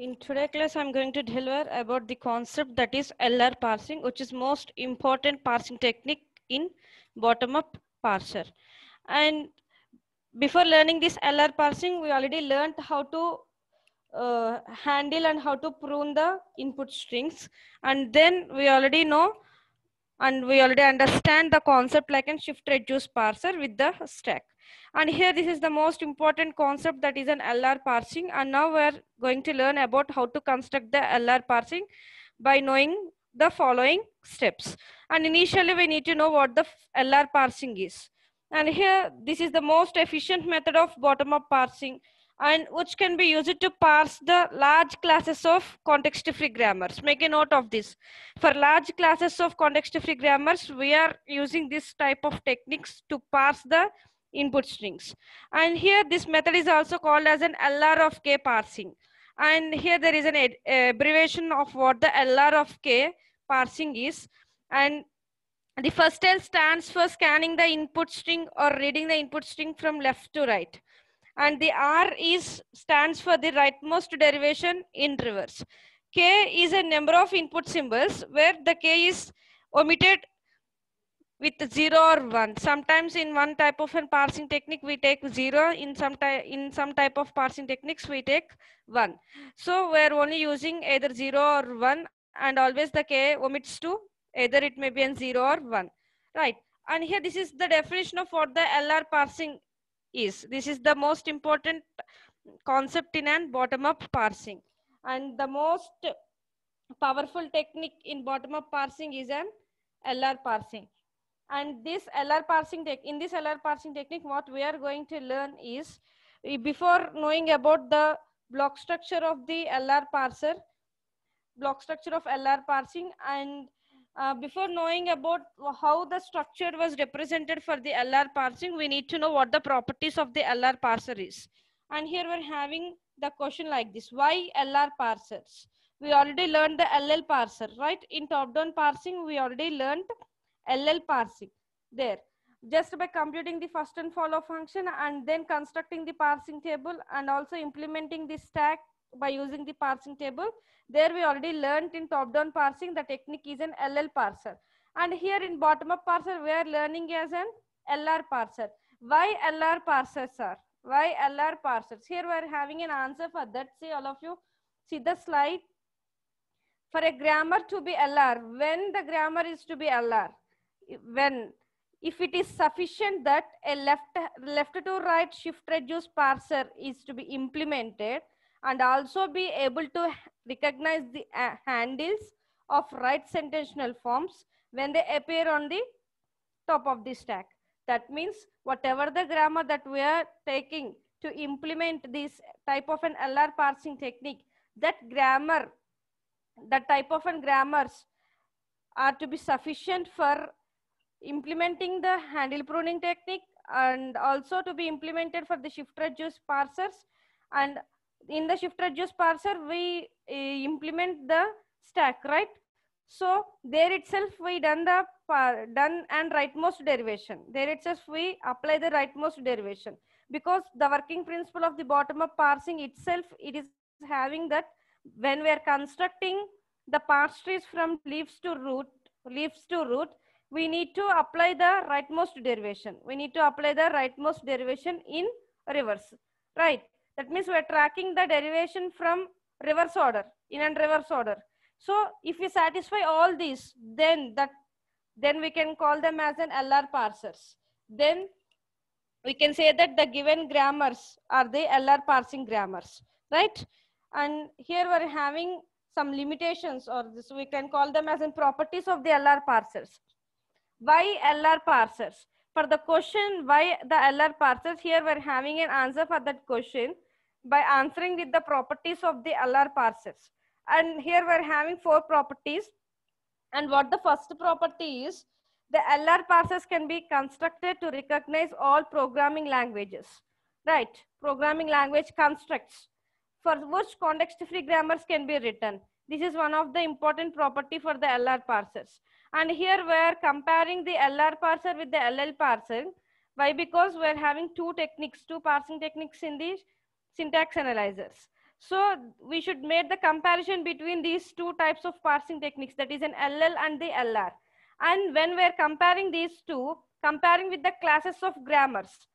In today's class, I'm going to deliver about the concept that is LR parsing, which is most important parsing technique in bottom-up parser. And before learning this LR parsing, we already learned how to uh, handle and how to prune the input strings. And then we already know and we already understand the concept like a shift reduce parser with the stack. And here this is the most important concept that is an LR parsing. And now we're going to learn about how to construct the LR parsing by knowing the following steps. And initially we need to know what the LR parsing is. And here this is the most efficient method of bottom-up parsing and which can be used to parse the large classes of context-free grammars. Make a note of this. For large classes of context-free grammars, we are using this type of techniques to parse the input strings. And here this method is also called as an LR of K parsing. And here there is an abbreviation of what the LR of K parsing is. And the first L stands for scanning the input string or reading the input string from left to right. And the R is stands for the rightmost derivation in reverse. K is a number of input symbols where the K is omitted with zero or one. Sometimes in one type of an parsing technique, we take zero. In some, in some type of parsing techniques, we take one. So we're only using either zero or one and always the K omits two, either it may be in zero or one, right? And here this is the definition of what the LR parsing is. This is the most important concept in an bottom-up parsing. And the most powerful technique in bottom-up parsing is an LR parsing. And this LR parsing tech, in this LR parsing technique, what we are going to learn is before knowing about the block structure of the LR parser, block structure of LR parsing and uh, before knowing about how the structure was represented for the LR parsing, we need to know what the properties of the LR parser is. And here we're having the question like this, why LR parsers? We already learned the LL parser, right? In top-down parsing, we already learned LL parsing there just by computing the first and follow function and then constructing the parsing table and also implementing the stack by using the parsing table. There we already learned in top-down parsing, the technique is an LL parser. And here in bottom-up parser, we are learning as an LR parser. Why LR parsers are? Why LR parsers? Here we are having an answer for that. See all of you, see the slide. For a grammar to be LR, when the grammar is to be LR? when if it is sufficient that a left left to right shift reduce parser is to be implemented and also be able to recognize the uh, handles of right sentential forms when they appear on the top of the stack. That means whatever the grammar that we are taking to implement this type of an LR parsing technique, that grammar, that type of an grammars are to be sufficient for implementing the handle pruning technique and also to be implemented for the shift reduce parsers and in the shift reduce parser we uh, implement the stack right so there itself we done the par, done and rightmost derivation there itself we apply the rightmost derivation because the working principle of the bottom up parsing itself it is having that when we are constructing the parse trees from leaves to root leaves to root we need to apply the rightmost derivation. We need to apply the rightmost derivation in reverse, right? That means we are tracking the derivation from reverse order, in and reverse order. So if we satisfy all these, then that then we can call them as an LR parsers. Then we can say that the given grammars are the LR parsing grammars, right? And here we're having some limitations or this we can call them as in properties of the LR parsers. Why LR parsers? For the question, why the LR parsers? Here we're having an answer for that question by answering with the properties of the LR parsers. And here we're having four properties. And what the first property is, the LR parsers can be constructed to recognize all programming languages. Right, programming language constructs for which context-free grammars can be written. This is one of the important property for the LR parsers. And here we're comparing the LR parser with the LL parser. Why? Because we're having two techniques, two parsing techniques in the syntax analyzers. So we should make the comparison between these two types of parsing techniques, that is an LL and the LR. And when we're comparing these two, comparing with the classes of grammars,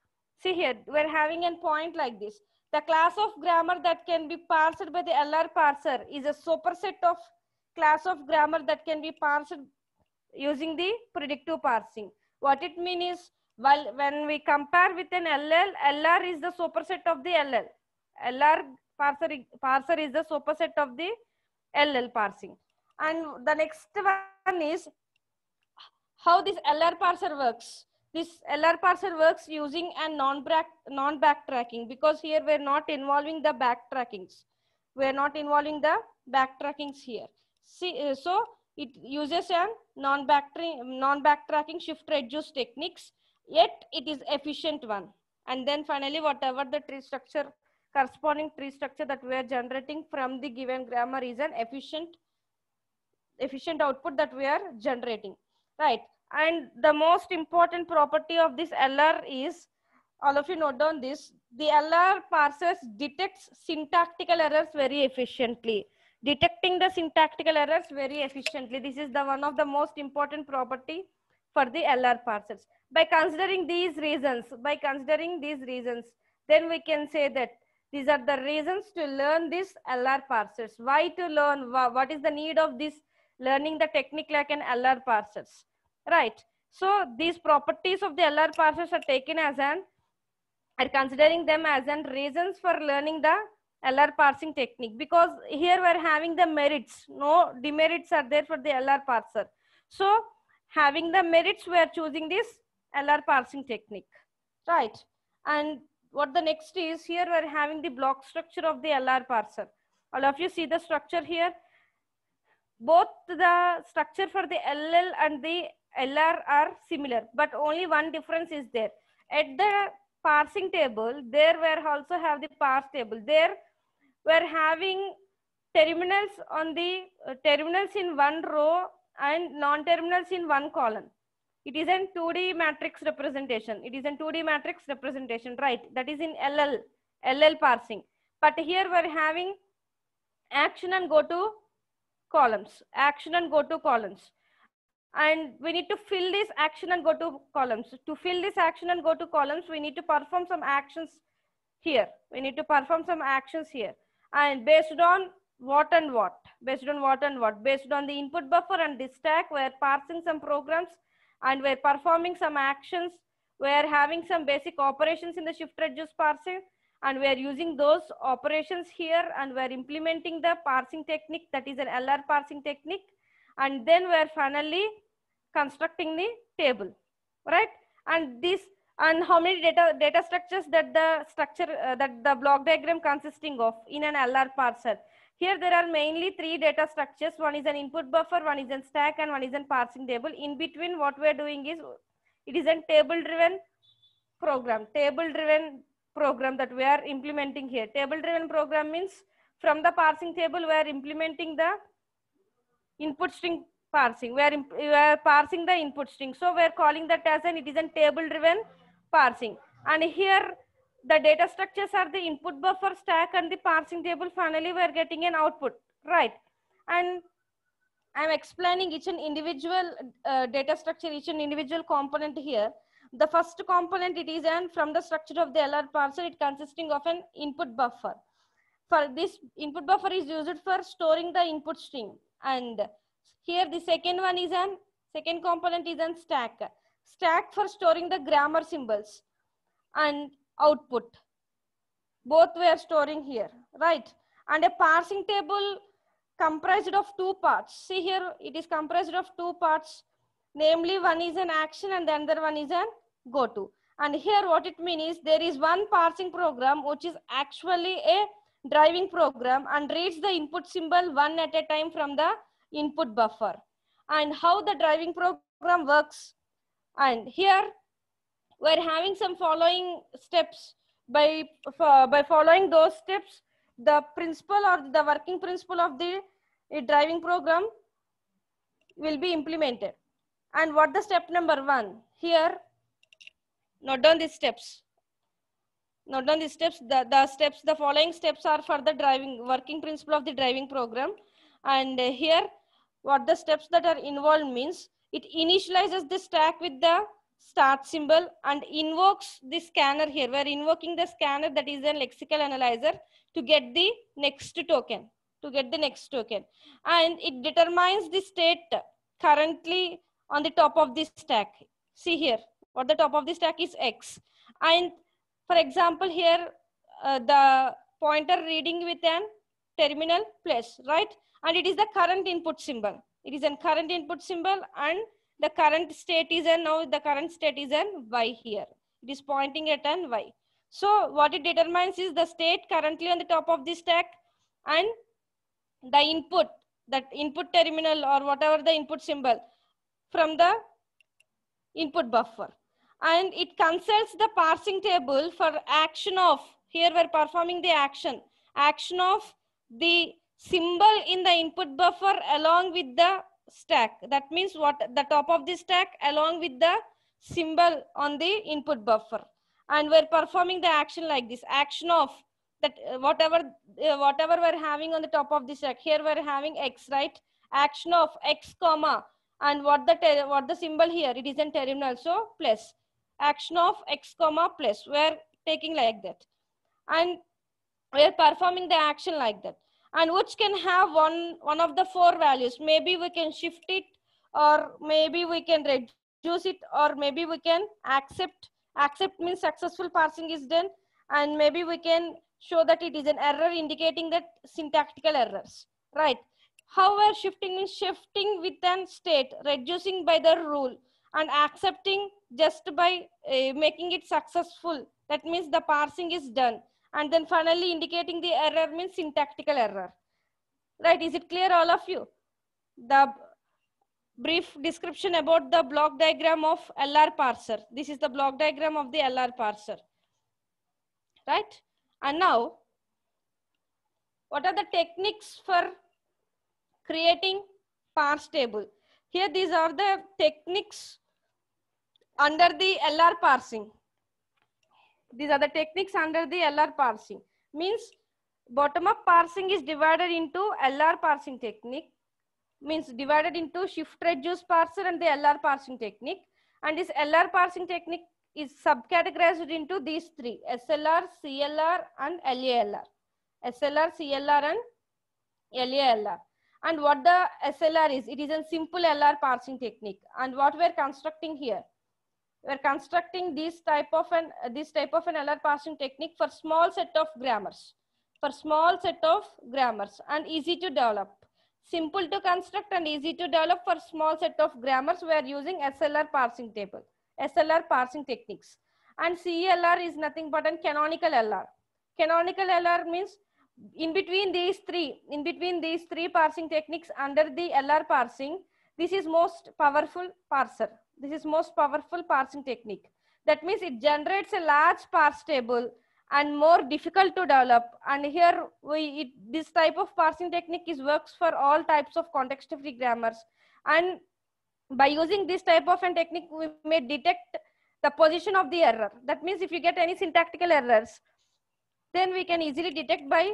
see here, we're having a point like this. The class of grammar that can be parsed by the LR parser is a superset of class of grammar that can be parsed using the predictive parsing. What it means is, while when we compare with an LL, LR is the superset of the LL. LR parser, parser is the superset of the LL parsing. And the next one is how this LR parser works. This LR parser works using a non-backtracking non -backtracking because here we're not involving the backtrackings. We're not involving the backtrackings here. See, uh, so it uses a non-backtracking non shift reduce techniques, yet it is efficient one. And then finally, whatever the tree structure, corresponding tree structure that we are generating from the given grammar is an efficient, efficient output that we are generating, right? And the most important property of this LR is, all of you note down this, the LR parsers detects syntactical errors very efficiently detecting the syntactical errors very efficiently. This is the one of the most important property for the LR parsers. By considering these reasons, by considering these reasons, then we can say that these are the reasons to learn this LR parsers. Why to learn? What is the need of this learning the technique like an LR parsers? Right. So these properties of the LR parsers are taken as an, are considering them as an reasons for learning the LR parsing technique because here we're having the merits. No demerits are there for the LR parser. So having the merits, we're choosing this LR parsing technique, right? And what the next is here, we're having the block structure of the LR parser. All of you see the structure here. Both the structure for the LL and the LR are similar, but only one difference is there. At the parsing table, there were also have the parse table. There were having terminals on the uh, terminals in one row and non-terminals in one column. It is a 2D matrix representation. It is a 2D matrix representation, right? That is in LL, LL parsing. But here we're having action and go to columns, action and go to columns and we need to fill this action and go to columns. To fill this action and go to columns, we need to perform some actions here. We need to perform some actions here. And based on what and what, based on what and what, based on the input buffer and the stack, we're parsing some programs and we're performing some actions. We're having some basic operations in the shift reduce parsing and we're using those operations here and we're implementing the parsing technique that is an LR parsing technique. And then we're finally constructing the table, right? And this and how many data data structures that the structure uh, that the block diagram consisting of in an LR parser. Here there are mainly three data structures. One is an input buffer, one is a stack, and one is a parsing table. In between, what we are doing is it is a table-driven program, table-driven program that we are implementing here. Table-driven program means from the parsing table, we are implementing the input string parsing. We are, we are parsing the input string. So we are calling that as an, it is a table driven parsing. And here the data structures are the input buffer stack and the parsing table. Finally, we are getting an output, right? And I'm explaining each and individual uh, data structure, each and individual component here. The first component it is and from the structure of the LR parser, it consisting of an input buffer. For this input buffer is used for storing the input string and here the second one is an, second component is an stack. Stack for storing the grammar symbols and output. Both we are storing here, right? And a parsing table comprised of two parts. See here, it is comprised of two parts. Namely, one is an action and the other one is an go-to. And here what it means is there is one parsing program which is actually a driving program and reads the input symbol one at a time from the input buffer and how the driving program works. And here we're having some following steps. By, uh, by following those steps, the principle or the working principle of the driving program will be implemented. And what the step number one? Here, note down these steps. Note down these steps, the, the steps, the following steps are for the driving, working principle of the driving program. And here, what the steps that are involved means, it initializes the stack with the start symbol and invokes the scanner here. We're invoking the scanner that is a lexical analyzer to get the next token, to get the next token. And it determines the state currently on the top of this stack. See here, what the top of the stack is X. And for example, here uh, the pointer reading with an terminal plus, right? and it is the current input symbol. It is a current input symbol and the current state is an now the current state is an y here. It is pointing at an y. So what it determines is the state currently on the top of the stack and the input, that input terminal or whatever the input symbol from the input buffer. And it consults the parsing table for action of, here we're performing the action, action of the symbol in the input buffer along with the stack. That means what the top of the stack along with the symbol on the input buffer. And we're performing the action like this, action of that uh, whatever uh, whatever we're having on the top of the stack. Here we're having x, right? Action of x comma and what the what the symbol here? It is in terminal, so plus action of x comma plus. We're taking like that, and we're performing the action like that and which can have one, one of the four values. Maybe we can shift it or maybe we can reduce it or maybe we can accept. Accept means successful parsing is done and maybe we can show that it is an error indicating that syntactical errors, right? However, shifting means shifting with an state, reducing by the rule and accepting just by uh, making it successful. That means the parsing is done and then finally indicating the error means syntactical error. Right, is it clear all of you? The brief description about the block diagram of LR parser. This is the block diagram of the LR parser. Right? And now, what are the techniques for creating parse table? Here these are the techniques under the LR parsing. These are the techniques under the LR parsing. Means bottom-up parsing is divided into LR parsing technique. Means divided into shift reduce parser and the LR parsing technique. And this LR parsing technique is subcategorized into these three SLR, CLR, and LALR. SLR, CLR, and LALR. And what the SLR is, it is a simple LR parsing technique. And what we're constructing here, we are constructing this type of an uh, this type of an error parsing technique for small set of grammars for small set of grammars and easy to develop simple to construct and easy to develop for small set of grammars we are using slr parsing table slr parsing techniques and celr is nothing but an canonical lr canonical lr means in between these three in between these three parsing techniques under the lr parsing this is most powerful parser this is most powerful parsing technique. That means it generates a large parse table and more difficult to develop. And here we, it, this type of parsing technique is works for all types of context-free grammars. And by using this type of an technique, we may detect the position of the error. That means if you get any syntactical errors, then we can easily detect by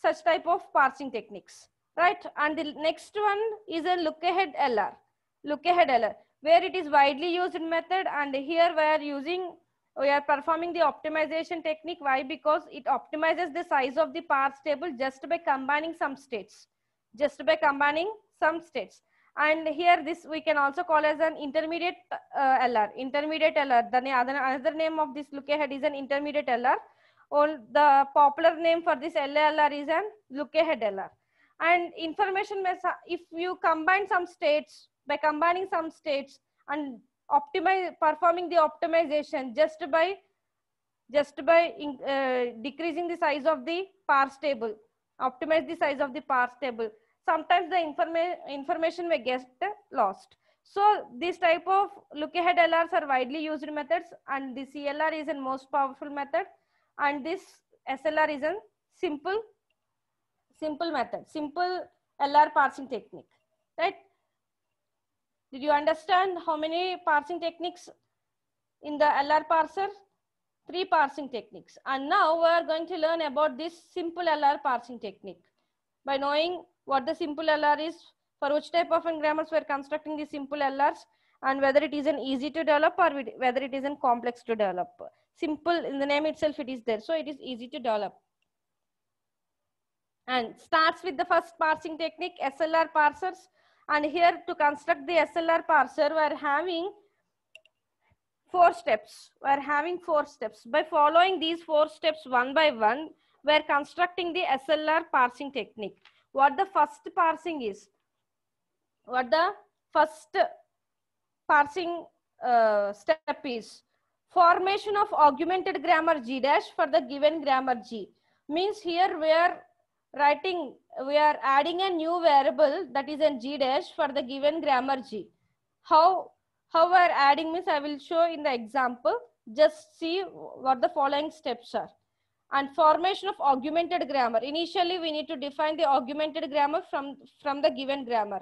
such type of parsing techniques, right? And the next one is a look ahead LR, look ahead LR where it is widely used method and here we are using we are performing the optimization technique why because it optimizes the size of the parse table just by combining some states just by combining some states and here this we can also call as an intermediate uh, LR intermediate LR the other another name of this look ahead is an intermediate LR or the popular name for this LLR is an look ahead LR and information if you combine some states by combining some states and optimize performing the optimization just by just by in, uh, decreasing the size of the parse table optimize the size of the parse table sometimes the informa information may get lost so this type of look ahead LRs are widely used methods and the CLR is a most powerful method and this SLR is a simple, simple method, simple LR parsing technique, right? Did you understand how many parsing techniques in the LR parser? Three parsing techniques. And now we are going to learn about this simple LR parsing technique. By knowing what the simple LR is, for which type of engrammers we are constructing the simple LRs, and whether it is an easy to develop or whether it is an complex to develop. Simple in the name itself it is there, so it is easy to develop. And starts with the first parsing technique, SLR parsers and here to construct the SLR parser, we're having four steps. We're having four steps. By following these four steps one by one, we're constructing the SLR parsing technique. What the first parsing is, what the first parsing uh, step is, formation of augmented grammar G dash for the given grammar G. Means here we are writing, we are adding a new variable that is in g dash for the given grammar g. How, how we are adding means I will show in the example. Just see what the following steps are. And formation of augmented grammar. Initially, we need to define the augmented grammar from, from the given grammar.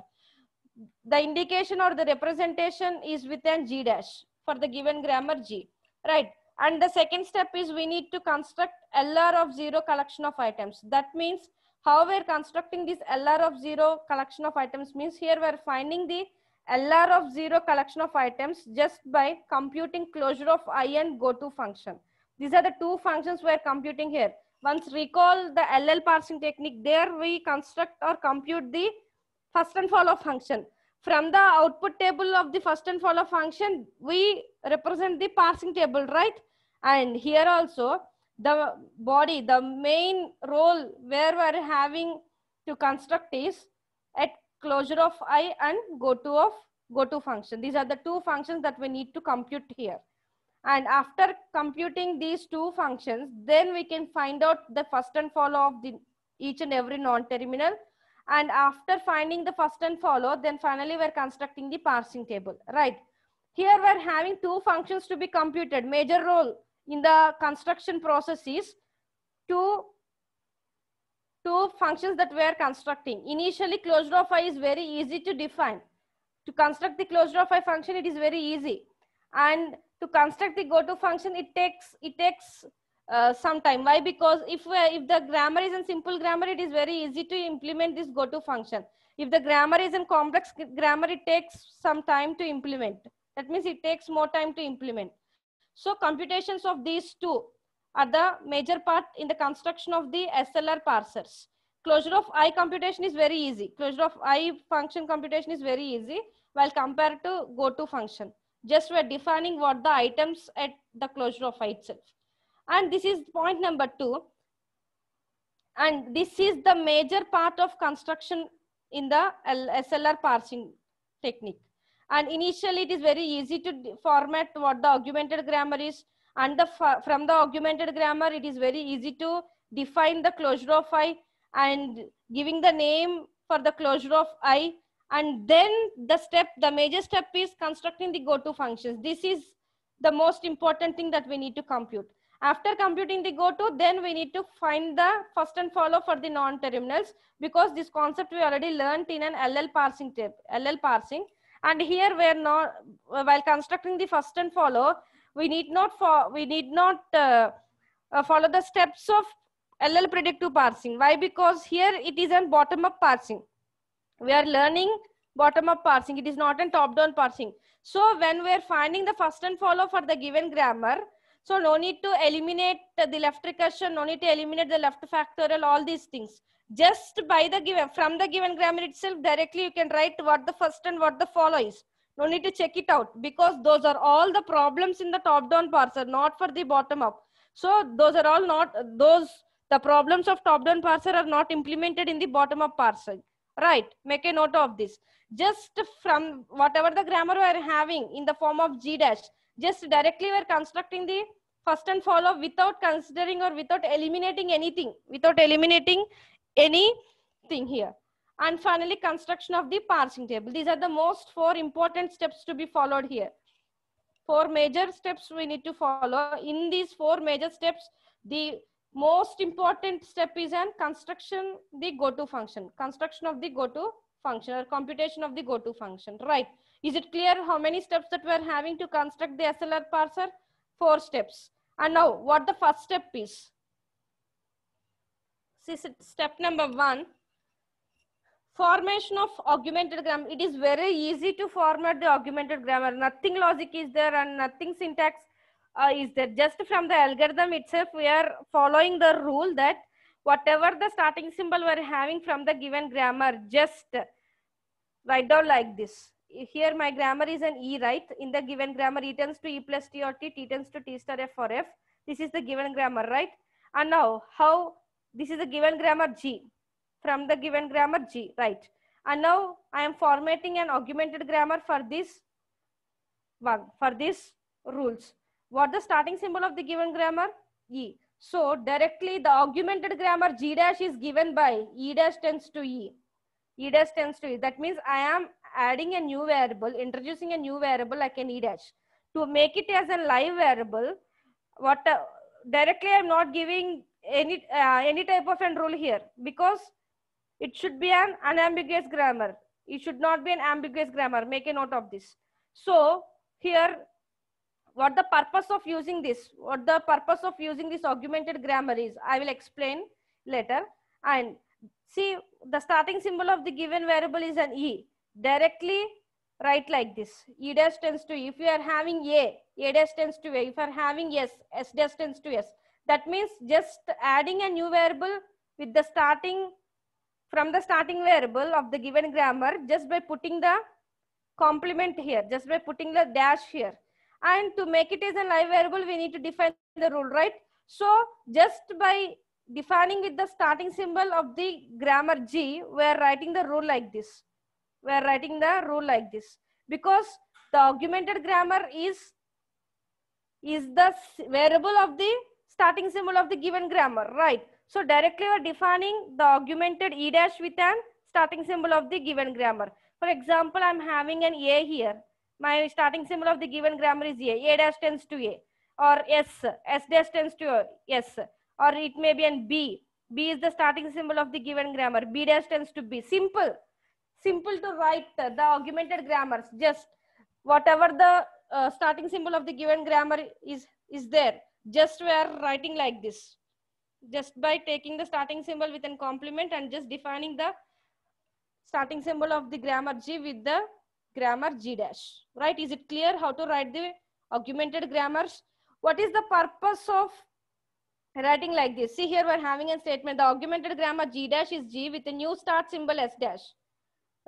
The indication or the representation is within g dash for the given grammar g. Right and the second step is we need to construct LR of zero collection of items. That means how we're constructing this LR of zero collection of items means here we're finding the LR of zero collection of items just by computing closure of I and go to function. These are the two functions we're computing here. Once recall the LL parsing technique, there we construct or compute the first and follow function. From the output table of the first and follow function, we represent the parsing table, right? And here also, the body, the main role where we're having to construct is at closure of I and go to of go to function. These are the two functions that we need to compute here. And after computing these two functions, then we can find out the first and follow of the, each and every non-terminal. And after finding the first and follow, then finally we're constructing the parsing table, right? Here we're having two functions to be computed, major role in the construction process is to two functions that we are constructing. Initially, closure of i is very easy to define. To construct the closure of i function, it is very easy. And to construct the goto function, it takes it takes uh, some time. Why? Because if we, if the grammar is in simple grammar, it is very easy to implement this goto function. If the grammar is in complex grammar, it takes some time to implement. That means it takes more time to implement. So computations of these two are the major part in the construction of the SLR parsers. Closure of I computation is very easy. Closure of I function computation is very easy while compared to go to function. Just we're defining what the items at the closure of I itself. And this is point number two. And this is the major part of construction in the SLR parsing technique and initially it is very easy to format what the augmented grammar is and the from the augmented grammar it is very easy to define the closure of i and giving the name for the closure of i and then the step the major step is constructing the goto functions this is the most important thing that we need to compute after computing the goto then we need to find the first and follow for the non terminals because this concept we already learned in an ll parsing tip ll parsing and here we are not, while constructing the first and follow, we need not, for, we need not uh, uh, follow the steps of LL predictive parsing. Why? Because here it is a bottom-up parsing. We are learning bottom-up parsing. It is not a top-down parsing. So when we are finding the first and follow for the given grammar, so no need to eliminate the left recursion, no need to eliminate the left factorial, all these things. Just by the given, from the given grammar itself, directly you can write what the first and what the follow is. No need to check it out because those are all the problems in the top-down parser, not for the bottom-up. So those are all not, those, the problems of top-down parser are not implemented in the bottom-up parser. Right, make a note of this. Just from whatever the grammar we are having in the form of G dash, just directly we are constructing the first and follow without considering or without eliminating anything without eliminating anything here. And finally, construction of the parsing table. These are the most four important steps to be followed here. Four major steps we need to follow. In these four major steps, the most important step is an construction the goto function. Construction of the goto function or computation of the goto function, right? Is it clear how many steps that we are having to construct the SLR parser? Four steps. And now what the first step is? See step number one, formation of augmented grammar. It is very easy to format the augmented grammar. Nothing logic is there and nothing syntax uh, is there. Just from the algorithm itself, we are following the rule that whatever the starting symbol we're having from the given grammar, just write down like this. Here my grammar is an E, right? In the given grammar, E tends to E plus T or T, T tends to T star F or F. This is the given grammar, right? And now how this is the given grammar G. From the given grammar G, right. And now I am formatting an augmented grammar for this one, for these rules. What the starting symbol of the given grammar? E. So directly the augmented grammar G dash is given by E dash tends to E. E dash tends to E. That means I am adding a new variable, introducing a new variable like an E dash. To make it as a live variable, what uh, directly I'm not giving any uh, any type of end rule here because it should be an unambiguous grammar. It should not be an ambiguous grammar. Make a note of this. So here, what the purpose of using this, what the purpose of using this augmented grammar is, I will explain later. And see the starting symbol of the given variable is an E. Directly write like this. E dash tends to E. If you are having A, A dash tends to A. If you are having S, S dash tends to S that means just adding a new variable with the starting from the starting variable of the given grammar just by putting the complement here, just by putting the dash here. And to make it as a live variable, we need to define the rule, right? So just by defining with the starting symbol of the grammar G, we're writing the rule like this. We're writing the rule like this because the augmented grammar is is the variable of the starting symbol of the given grammar, right? So directly we're defining the augmented E dash with an starting symbol of the given grammar. For example, I'm having an A here. My starting symbol of the given grammar is A. A dash tends to A. Or S. S dash tends to S. Or it may be an B. B is the starting symbol of the given grammar. B dash tends to B. Simple. Simple to write the augmented grammars. Just whatever the uh, starting symbol of the given grammar is, is there just we are writing like this just by taking the starting symbol with an complement and just defining the starting symbol of the grammar g with the grammar g dash right is it clear how to write the augmented grammars what is the purpose of writing like this see here we're having a statement the augmented grammar g dash is g with a new start symbol s dash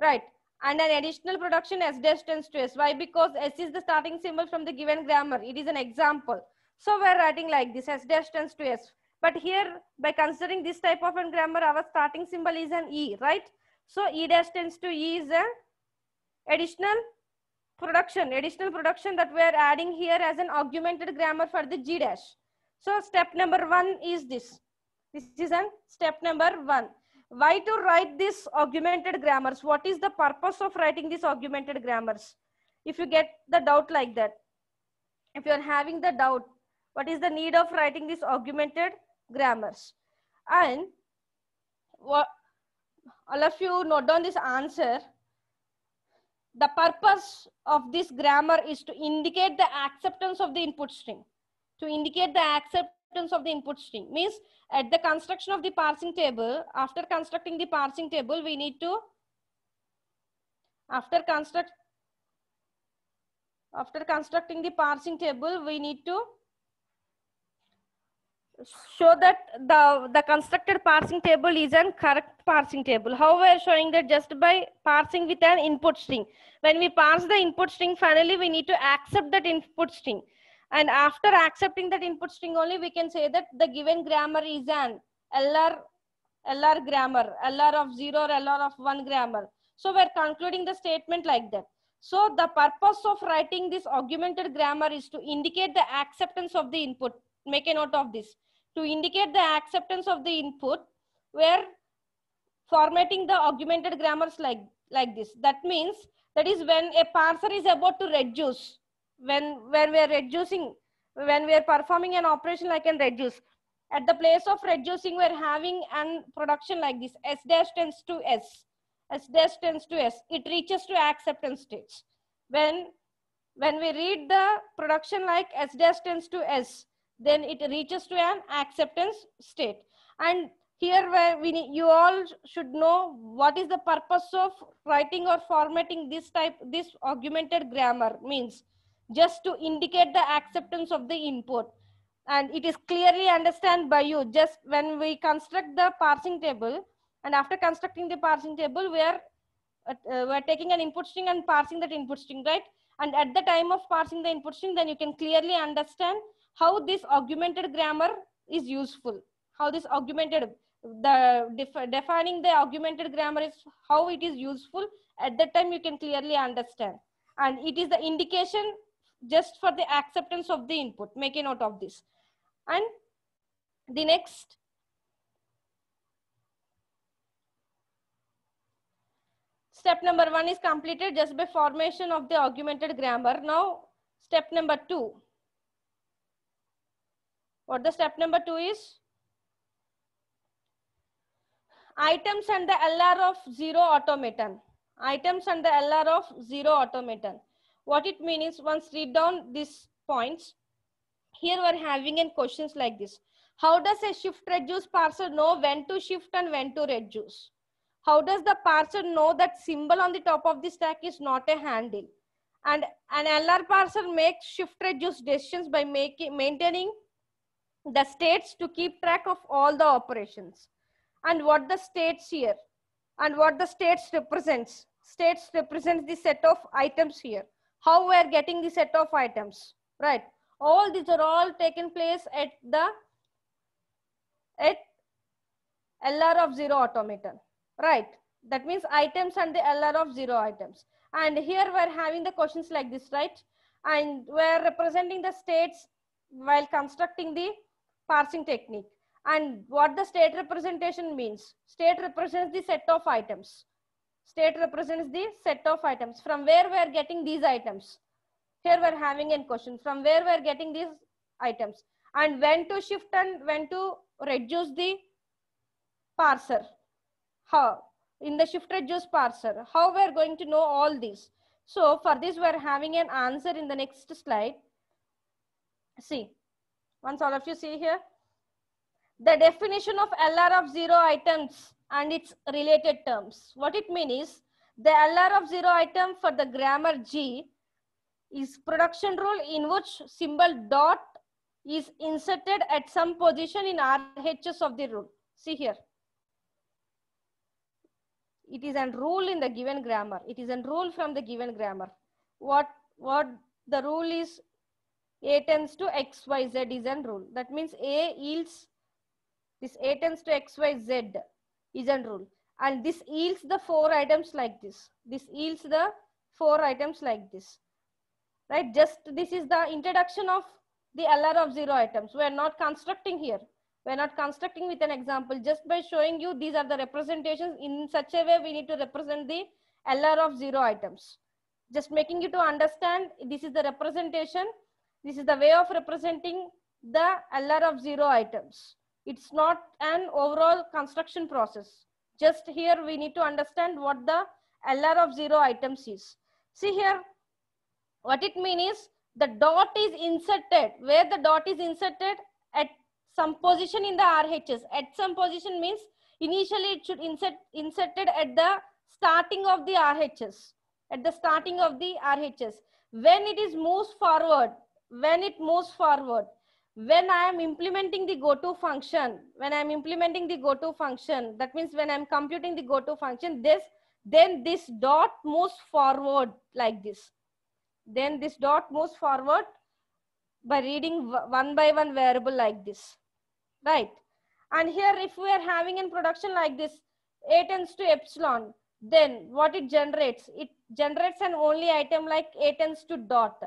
right and an additional production s dash tends to s why because s is the starting symbol from the given grammar it is an example so we're writing like this S dash tends to S. But here by considering this type of an grammar, our starting symbol is an E, right? So E dash tends to E is an additional production, additional production that we're adding here as an augmented grammar for the G dash. So step number one is this. This is an step number one. Why to write this augmented grammars? What is the purpose of writing these augmented grammars? If you get the doubt like that, if you're having the doubt, what is the need of writing this augmented grammars? And what, all of you note down this answer. The purpose of this grammar is to indicate the acceptance of the input string. To indicate the acceptance of the input string means at the construction of the parsing table, after constructing the parsing table, we need to, after construct, after constructing the parsing table, we need to show that the, the constructed parsing table is an correct parsing table. How we are showing that just by parsing with an input string. When we parse the input string, finally we need to accept that input string. And after accepting that input string only, we can say that the given grammar is an LR, LR grammar, LR of 0 or LR of 1 grammar. So we're concluding the statement like that. So the purpose of writing this augmented grammar is to indicate the acceptance of the input. Make a note of this to indicate the acceptance of the input where formatting the augmented grammars like like this that means that is when a parser is about to reduce when when we are reducing when we are performing an operation like can reduce at the place of reducing we are having an production like this s dash tends to s s dash tends to s it reaches to acceptance stage when when we read the production like s dash tends to s then it reaches to an acceptance state and here where we need, you all should know what is the purpose of writing or formatting this type this augmented grammar means just to indicate the acceptance of the input and it is clearly understood by you just when we construct the parsing table and after constructing the parsing table we are uh, uh we're taking an input string and parsing that input string right and at the time of parsing the input string then you can clearly understand how this augmented grammar is useful how this augmented the def defining the augmented grammar is how it is useful at that time you can clearly understand and it is the indication just for the acceptance of the input make a note of this and the next step number one is completed just by formation of the augmented grammar now step number two what the step number two is? Items and the LR of zero automaton. Items and the LR of zero automaton. What it means is once read down these points. Here we're having in questions like this. How does a shift reduce parser know when to shift and when to reduce? How does the parser know that symbol on the top of the stack is not a handle? And an LR parser makes shift reduce decisions by making maintaining the states to keep track of all the operations and what the states here and what the states represents. States represents the set of items here. How we are getting the set of items, right? All these are all taken place at the at LR of zero automaton, right? That means items and the LR of zero items. And here we're having the questions like this, right? And we're representing the states while constructing the parsing technique. And what the state representation means? State represents the set of items. State represents the set of items. From where we are getting these items? Here we are having a question. From where we are getting these items? And when to shift and when to reduce the parser. How? In the shift reduce parser. How we are going to know all these? So for this we are having an answer in the next slide. See, once all of you see here, the definition of LR of zero items and its related terms. What it means is the LR of zero item for the grammar G is production rule in which symbol dot is inserted at some position in RHS of the rule. See here. It is a rule in the given grammar. It is a rule from the given grammar. What, what the rule is a tends to XYZ is an rule. That means A yields, this A tends to XYZ is an rule. And this yields the four items like this. This yields the four items like this. Right? Just this is the introduction of the LR of zero items. We are not constructing here. We are not constructing with an example. Just by showing you these are the representations in such a way we need to represent the LR of zero items. Just making you to understand this is the representation this is the way of representing the LR of zero items. It's not an overall construction process. Just here we need to understand what the LR of zero items is. See here, what it means is the dot is inserted. Where the dot is inserted at some position in the RHS. At some position means initially it should insert inserted at the starting of the RHS. At the starting of the RHS. When it is moves forward, when it moves forward when i am implementing the goto function when i am implementing the goto function that means when i am computing the goto function this then this dot moves forward like this then this dot moves forward by reading one by one variable like this right and here if we are having in production like this a tends to epsilon then what it generates it generates an only item like a tends to dot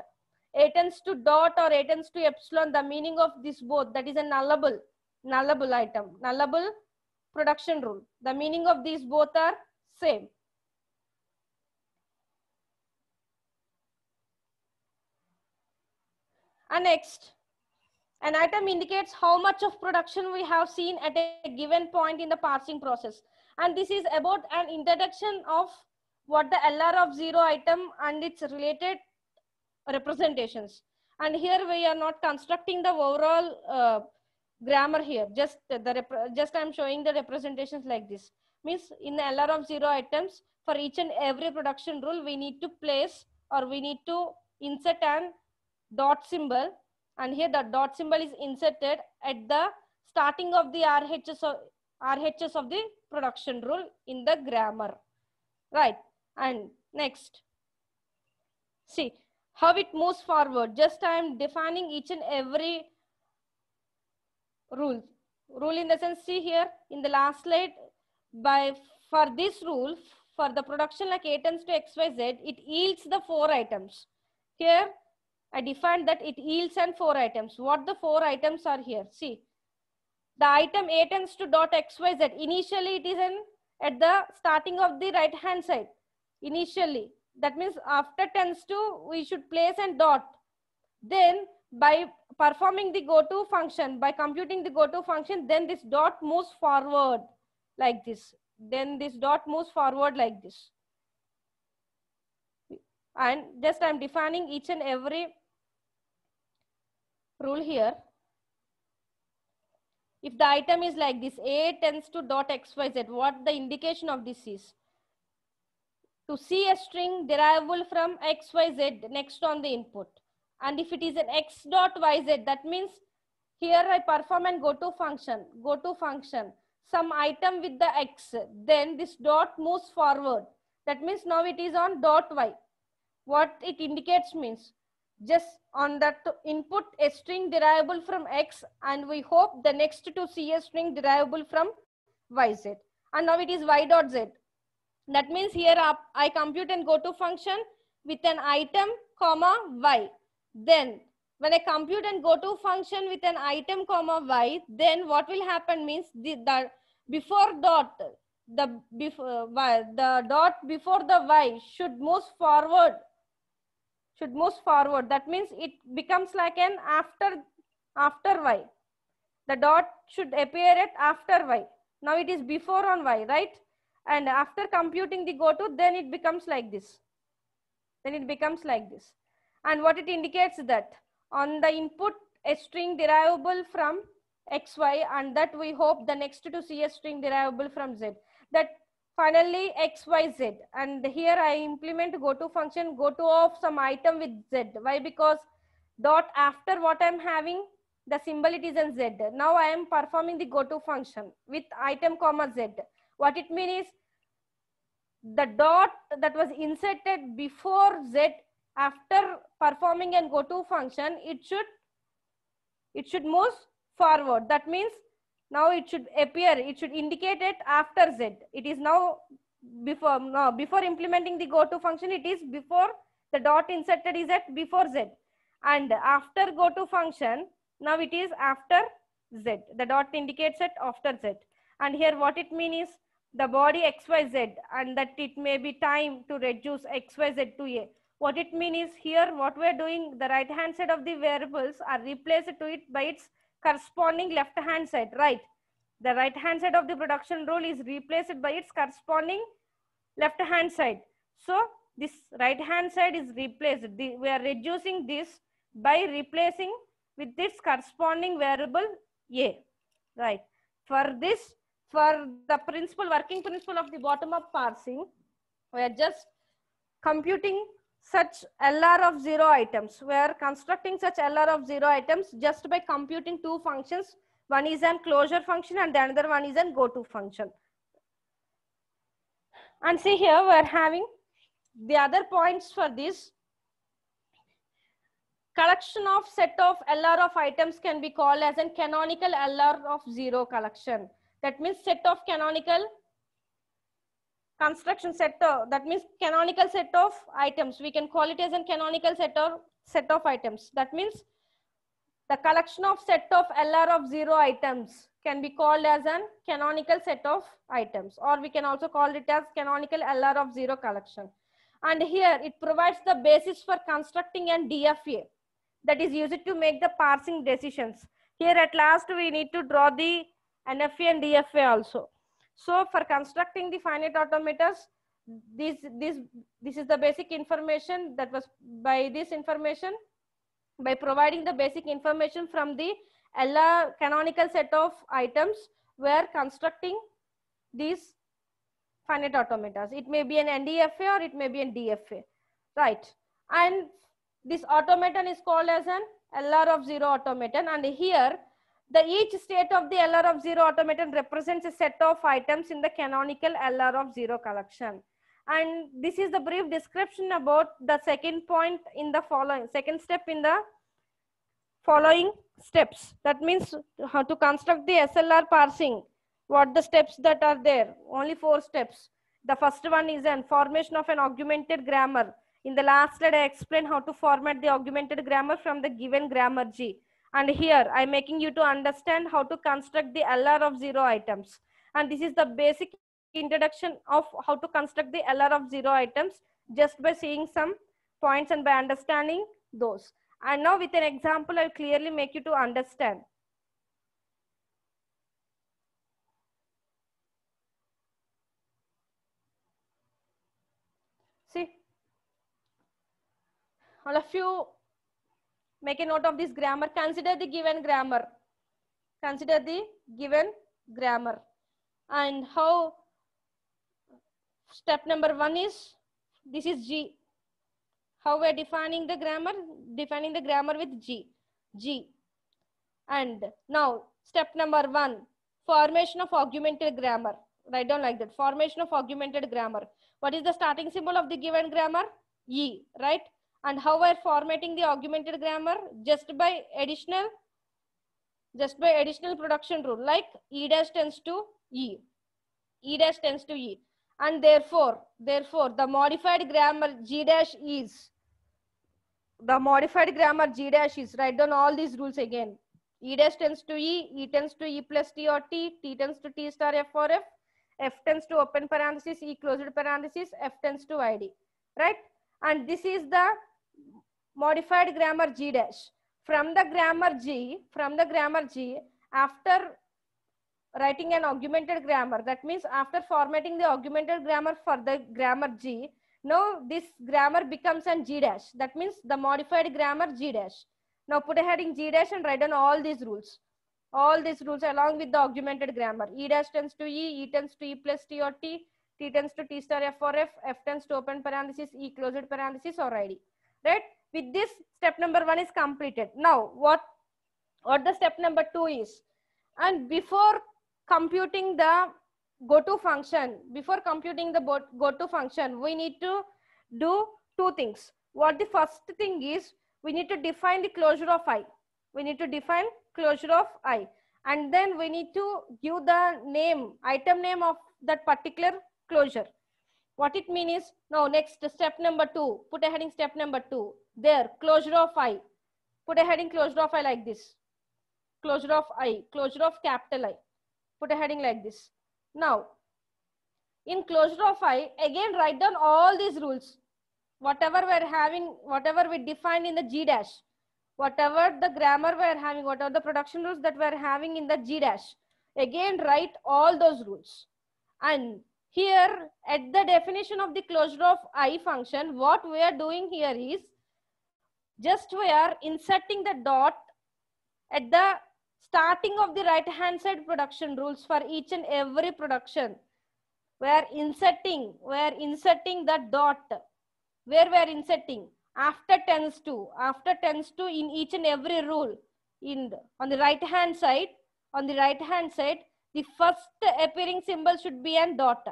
tends to dot or a tends to epsilon, the meaning of this both, that is a nullable, nullable item, nullable production rule. The meaning of these both are same. And next, an item indicates how much of production we have seen at a given point in the parsing process. And this is about an introduction of what the LR of zero item and its related representations. And here we are not constructing the overall uh, grammar here. Just the just I'm showing the representations like this. Means in the LR of zero items, for each and every production rule, we need to place or we need to insert an dot symbol. And here the dot symbol is inserted at the starting of the RHS of, RHS of the production rule in the grammar. Right. And next. See, how it moves forward. Just I am defining each and every rule. Rule in the sense, see here in the last slide, by for this rule, for the production like A tends to XYZ, it yields the four items. Here, I defined that it yields and four items. What the four items are here? See, the item A tends to dot XYZ. Initially, it is in at the starting of the right hand side. Initially, that means after tends to we should place and dot then by performing the goto function by computing the goto function then this dot moves forward like this then this dot moves forward like this and just i'm defining each and every rule here if the item is like this a tends to dot xyz what the indication of this is to see a string derivable from xyz next on the input. And if it is an x dot yz, that means here I perform an goto function, goto function, some item with the x, then this dot moves forward. That means now it is on dot y. What it indicates means just on that input a string derivable from x and we hope the next to see a string derivable from yz and now it is y dot z that means here I compute and go to function with an item, comma, y. Then when I compute and go to function with an item, comma, y, then what will happen means the, the before dot, the, before, uh, y, the dot before the y should move forward should move forward. That means it becomes like an after, after y. The dot should appear at after y. Now it is before on y, right? and after computing the goto then it becomes like this then it becomes like this and what it indicates that on the input a string derivable from xy and that we hope the next to see a string derivable from z that finally xyz and here i implement goto function goto of some item with z why because dot after what i'm having the symbol it is in z now i am performing the goto function with item comma z what it means is the dot that was inserted before z after performing an goto function, it should it should move forward. That means now it should appear, it should indicate it after z. It is now before now before implementing the goto function, it is before the dot inserted is at before z and after goto function now it is after z the dot indicates it after z and here what it means is the body xyz and that it may be time to reduce xyz to a. What it means is here what we're doing the right hand side of the variables are replaced to it by its corresponding left hand side, right? The right hand side of the production rule is replaced by its corresponding left hand side. So this right hand side is replaced. The, we are reducing this by replacing with its corresponding variable a, right? For this for the principle, working principle of the bottom-up parsing, we are just computing such LR of zero items. We are constructing such LR of zero items just by computing two functions. One is an closure function and the another one is an goto function. And see here, we are having the other points for this. Collection of set of LR of items can be called as a canonical LR of zero collection. That means set of canonical construction set of, uh, that means canonical set of items. We can call it as a canonical set of, set of items. That means the collection of set of LR of zero items can be called as an canonical set of items or we can also call it as canonical LR of zero collection. And here it provides the basis for constructing an DFA that is used to make the parsing decisions. Here at last we need to draw the and FA and DFA also. So for constructing the finite automators, this, this, this is the basic information that was by this information, by providing the basic information from the LR canonical set of items, we are constructing these finite automators. It may be an NDFA or it may be a DFA, right? And this automaton is called as an LR of zero automaton. And here the each state of the LR of 0 automaton represents a set of items in the canonical LR of 0 collection. And this is the brief description about the second point in the following, second step in the following steps. That means how to construct the SLR parsing. What the steps that are there? Only four steps. The first one is an formation of an augmented grammar. In the last slide, I explained how to format the augmented grammar from the given grammar G. And here I'm making you to understand how to construct the LR of zero items. And this is the basic introduction of how to construct the LR of zero items just by seeing some points and by understanding those. And now with an example, I'll clearly make you to understand. See, all of you Make a note of this grammar. Consider the given grammar. Consider the given grammar. And how step number one is, this is G. How we are defining the grammar? Defining the grammar with G. G. And now step number one, formation of augmented grammar. Write down like that. Formation of augmented grammar. What is the starting symbol of the given grammar? E, right? and how we are formatting the augmented grammar just by additional just by additional production rule like e dash tends to e e dash tends to e and therefore therefore the modified grammar g dash is the modified grammar g dash is write down all these rules again e dash tends to e e tends to e plus t or t t tends to t star f or f f tends to open parenthesis e closed parenthesis f tends to id right and this is the modified grammar G dash. From the grammar G, from the grammar G, after writing an augmented grammar, that means after formatting the augmented grammar for the grammar G, now this grammar becomes an G dash. That means the modified grammar G dash. Now put a heading G dash and write down all these rules. All these rules along with the augmented grammar. E dash tends to E, E tends to E plus T or T, T tends to T star F or F, F tends to open parenthesis, E closed parenthesis or ID right with this step number one is completed now what what the step number two is and before computing the goto function before computing the goto function we need to do two things what the first thing is we need to define the closure of i we need to define closure of i and then we need to give the name item name of that particular closure what it means is, now next step number two, put a heading step number two. There, closure of I. Put a heading closure of I like this. Closure of I, closure of capital I. Put a heading like this. Now, in closure of I, again write down all these rules. Whatever we're having, whatever we defined in the G dash, whatever the grammar we're having, whatever the production rules that we're having in the G dash, again write all those rules. And here, at the definition of the closure of I function, what we are doing here is just we are inserting the dot at the starting of the right hand side production rules for each and every production. We are inserting, we are inserting the dot where we are inserting after tends to, after tends to in each and every rule in on the right hand side, on the right hand side, the first appearing symbol should be an dot.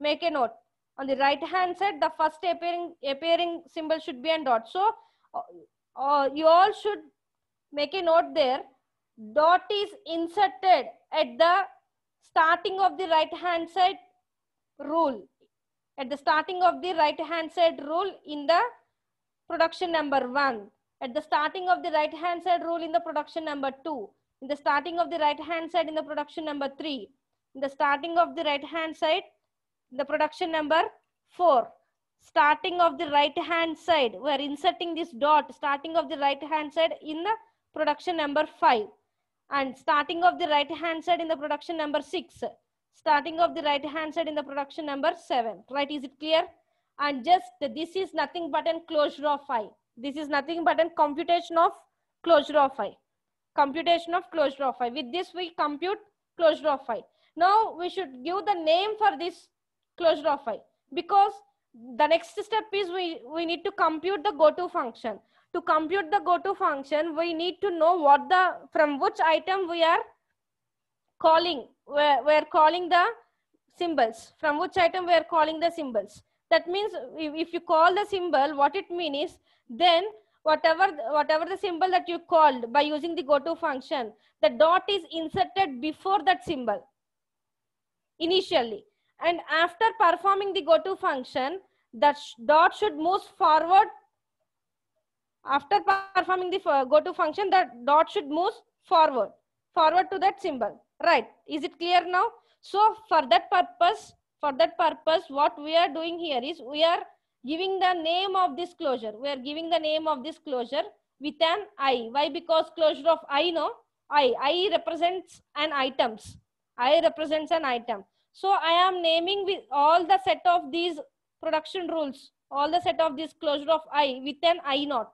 Make a note. On the right hand side, the first appearing, appearing symbol should be an dot. So uh, uh, you all should make a note there. Dot is inserted at the starting of the right hand side rule. At the starting of the right hand side rule in the production number one. At the starting of the right hand side rule in the production number two in the starting of the right hand side in the production number 3 in the starting of the right hand side the production number 4 starting of the right hand side we are inserting this dot starting of the right hand side in the production number 5 and starting of the right hand side in the production number 6 starting of the right hand side in the production number 7 right is it clear and just this is nothing but an closure of i this is nothing but an computation of closure of i computation of closed phi. With this, we compute closed phi. Now, we should give the name for this closed phi because the next step is we, we need to compute the goto function. To compute the goto function, we need to know what the from which item we are calling. We're, calling the symbols. From which item we are calling the symbols. That means if, if you call the symbol, what it means is then whatever whatever the symbol that you called by using the goto function the dot is inserted before that symbol initially and after performing the goto function that dot should move forward after performing the goto function the dot should move forward forward to that symbol right is it clear now so for that purpose for that purpose what we are doing here is we are giving the name of this closure. We are giving the name of this closure with an I. Why? Because closure of I, no? I. I represents an items. I represents an item. So I am naming with all the set of these production rules, all the set of this closure of I with an I naught.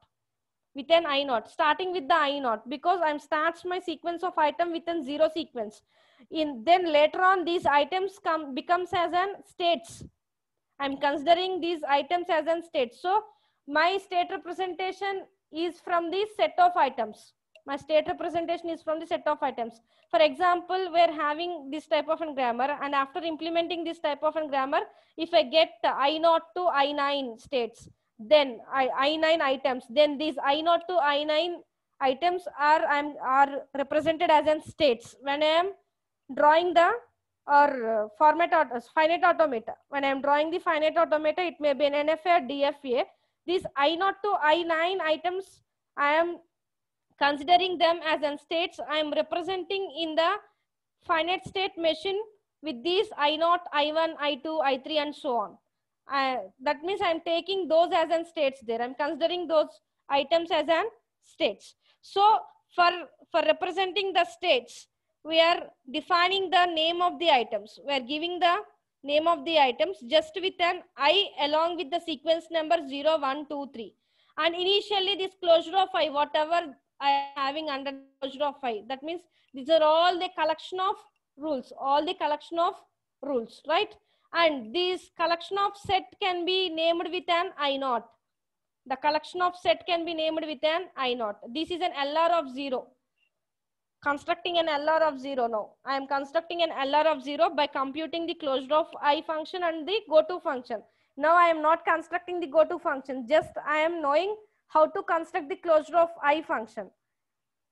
With an I naught, starting with the I naught because I'm starts my sequence of item with zero sequence. In then later on these items come becomes as an states I'm considering these items as an state. So my state representation is from the set of items. My state representation is from the set of items. For example, we're having this type of an grammar and after implementing this type of an grammar, if I get I0 to I9 states, then I, I9 items, then these I0 to I9 items are, I'm, are represented as an states. When I am drawing the or uh, format auto, uh, finite automata. When I am drawing the finite automata, it may be an NFA or DFA. These I0 to I9 items, I am considering them as an states. I am representing in the finite state machine with these I0, I1, I2, I3 and so on. I, that means I'm taking those as an states there. I'm considering those items as an states. So for, for representing the states, we are defining the name of the items. We are giving the name of the items just with an I along with the sequence number 0, 1, 2, 3. And initially this closure of I, whatever I am having under closure of I, that means these are all the collection of rules, all the collection of rules, right? And this collection of set can be named with an I naught. The collection of set can be named with an I naught. This is an LR of 0 constructing an LR of 0 now. I am constructing an LR of 0 by computing the closed of I function and the goto function. Now I am not constructing the goto function, just I am knowing how to construct the closure of I function.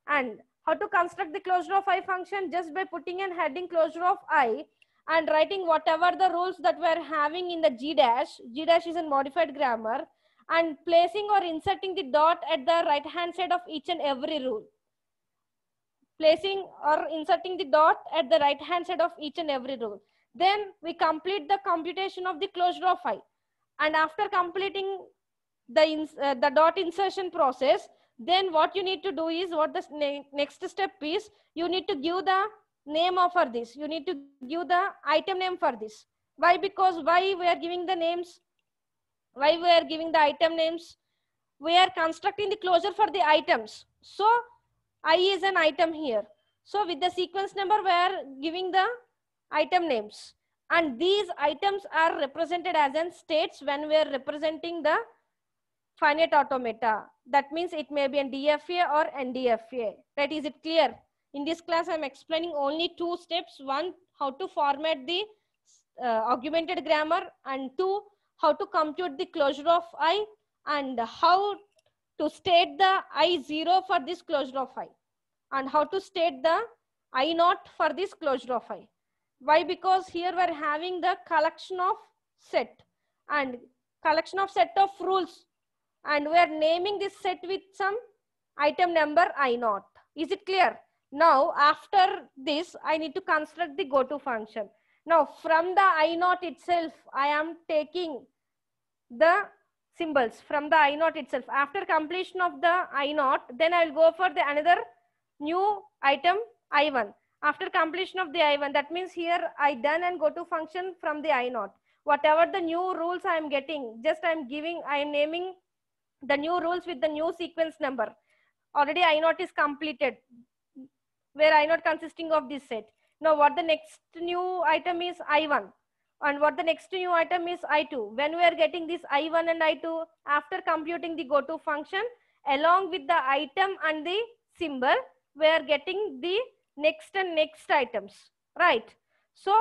And how to construct the closure of I function just by putting an heading closure of I and writing whatever the rules that we are having in the G dash. G dash is a modified grammar and placing or inserting the dot at the right hand side of each and every rule placing or inserting the dot at the right hand side of each and every row. Then we complete the computation of the closure of I. And after completing the, uh, the dot insertion process, then what you need to do is what the ne next step is, you need to give the name of for this. You need to give the item name for this. Why? Because why we are giving the names? Why we are giving the item names? We are constructing the closure for the items. So I is an item here. So with the sequence number, we are giving the item names. And these items are represented as an states when we are representing the finite automata. That means it may be an DFA or NDFA. Right? Is it clear? In this class, I'm explaining only two steps. One, how to format the uh, augmented grammar and two, how to compute the closure of I and how to state the I0 for this closure of I and how to state the I0 for this closure of I. Why? Because here we're having the collection of set and collection of set of rules and we're naming this set with some item number I0. Is it clear? Now after this I need to construct the goto function. Now from the I0 itself I am taking the symbols from the I naught itself. After completion of the I naught, then I will go for the another new item I1. After completion of the I1, that means here I done and go to function from the I naught. Whatever the new rules I am getting, just I am giving, I am naming the new rules with the new sequence number. Already I naught is completed, where I naught consisting of this set. Now what the next new item is I1 and what the next new item is I2. When we are getting this I1 and I2, after computing the goto function, along with the item and the symbol, we are getting the next and next items, right? So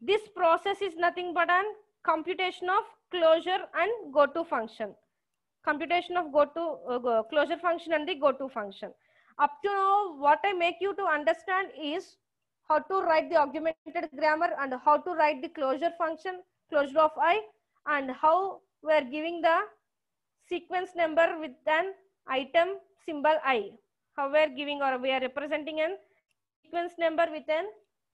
this process is nothing but an computation of closure and goto function. Computation of goto uh, closure function and the goto function. Up to now, what I make you to understand is how to write the augmented grammar and how to write the closure function, closure of I, and how we are giving the sequence number with an item symbol I. How we are giving or we are representing an sequence number with an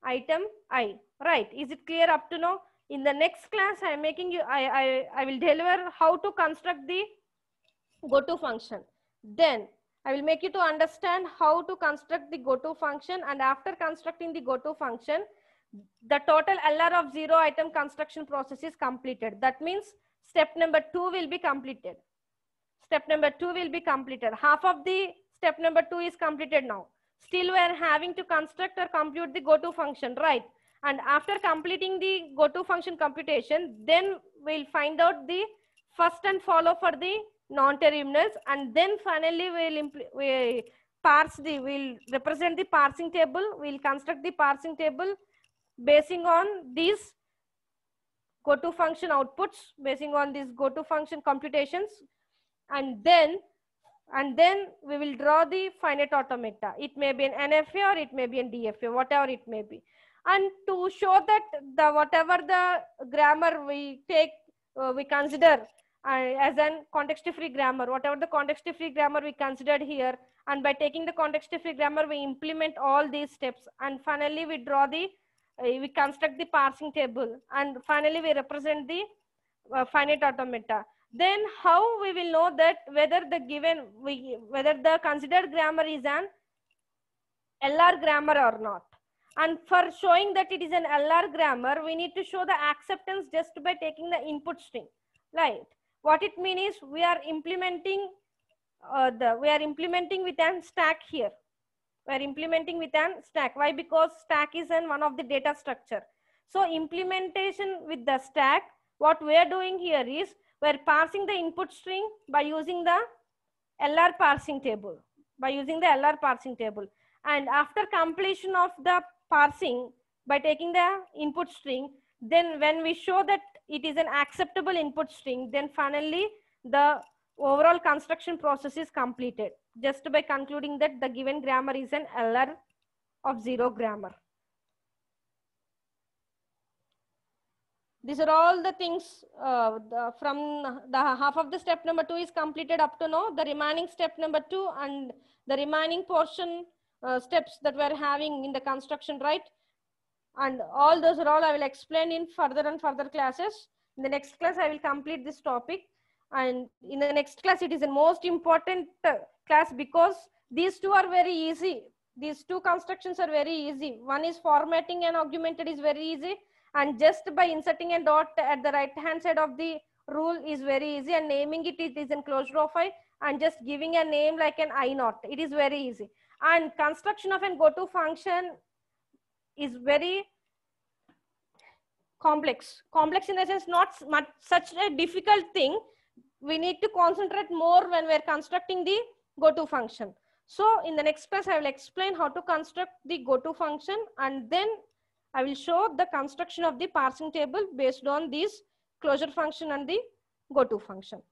item I. Right. Is it clear up to now? In the next class, I am making you, I, I, I will deliver how to construct the goto function. Then I will make you to understand how to construct the goto function and after constructing the goto function, the total LR of zero item construction process is completed. That means step number two will be completed. Step number two will be completed. Half of the step number two is completed now. Still we are having to construct or compute the goto function, right? And after completing the goto function computation, then we'll find out the first and follow for the non-terminals and then finally we'll we parse the we'll represent the parsing table we'll construct the parsing table basing on these goto function outputs basing on these goto function computations and then and then we will draw the finite automata it may be an nfa or it may be an dfa whatever it may be and to show that the whatever the grammar we take uh, we consider uh, as an context free grammar whatever the context free grammar we considered here and by taking the context free grammar we implement all these steps and finally we draw the uh, we construct the parsing table and finally we represent the uh, finite automata then how we will know that whether the given we whether the considered grammar is an lr grammar or not and for showing that it is an lr grammar we need to show the acceptance just by taking the input string right what it means is we are implementing uh, the we are implementing with an stack here. We are implementing with an stack. Why? Because stack is an one of the data structure. So implementation with the stack. What we are doing here is we are parsing the input string by using the LR parsing table by using the LR parsing table. And after completion of the parsing by taking the input string, then when we show that it is an acceptable input string, then finally the overall construction process is completed. Just by concluding that the given grammar is an LR of zero grammar. These are all the things uh, the, from the half of the step number two is completed up to now. The remaining step number two and the remaining portion uh, steps that we're having in the construction, right? and all those are all I will explain in further and further classes. In the next class, I will complete this topic. And in the next class, it is the most important uh, class because these two are very easy. These two constructions are very easy. One is formatting and augmented is very easy. And just by inserting a dot at the right hand side of the rule is very easy and naming it, it is in closure of I. and just giving a name like an I naught. It is very easy. And construction of an goto function is very complex. Complex in the sense not much, such a difficult thing. We need to concentrate more when we're constructing the goto function. So in the next class, I will explain how to construct the goto function and then I will show the construction of the parsing table based on these closure function and the goto function.